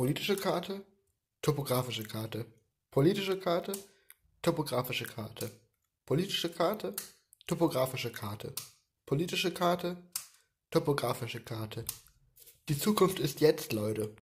politische Karte, topografische Karte, politische Karte, topografische Karte, politische Karte, topografische Karte, politische Karte, topografische Karte. Die Zukunft ist jetzt, Leute.